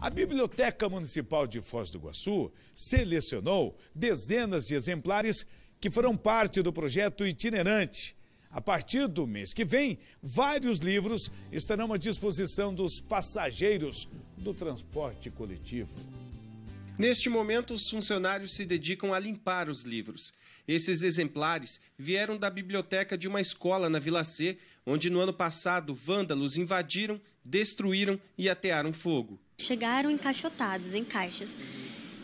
A Biblioteca Municipal de Foz do Iguaçu selecionou dezenas de exemplares que foram parte do projeto itinerante. A partir do mês que vem, vários livros estarão à disposição dos passageiros do transporte coletivo. Neste momento, os funcionários se dedicam a limpar os livros. Esses exemplares vieram da biblioteca de uma escola na Vila C, onde no ano passado vândalos invadiram, destruíram e atearam fogo. Chegaram encaixotados em caixas,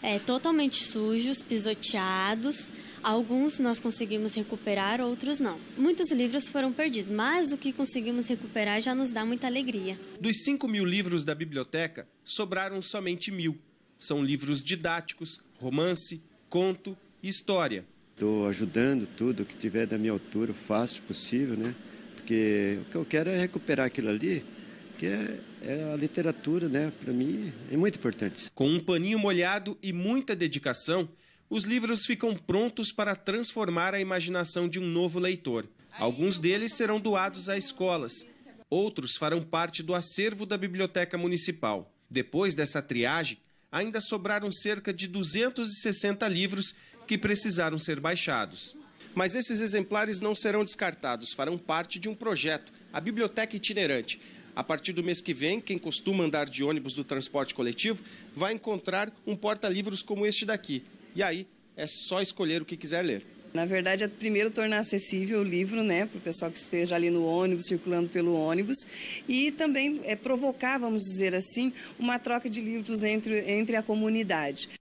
é, totalmente sujos, pisoteados. Alguns nós conseguimos recuperar, outros não. Muitos livros foram perdidos, mas o que conseguimos recuperar já nos dá muita alegria. Dos 5 mil livros da biblioteca, sobraram somente mil. São livros didáticos, romance, conto e história. Estou ajudando tudo o que tiver da minha altura, o fácil possível, né? Porque o que eu quero é recuperar aquilo ali, que é, é a literatura, né? Para mim é muito importante. Com um paninho molhado e muita dedicação, os livros ficam prontos para transformar a imaginação de um novo leitor. Alguns deles serão doados a escolas, outros farão parte do acervo da Biblioteca Municipal. Depois dessa triagem, ainda sobraram cerca de 260 livros que precisaram ser baixados. Mas esses exemplares não serão descartados, farão parte de um projeto, a Biblioteca Itinerante. A partir do mês que vem, quem costuma andar de ônibus do transporte coletivo vai encontrar um porta-livros como este daqui. E aí é só escolher o que quiser ler. Na verdade, é primeiro tornar acessível o livro, né, para o pessoal que esteja ali no ônibus, circulando pelo ônibus, e também é, provocar, vamos dizer assim, uma troca de livros entre, entre a comunidade.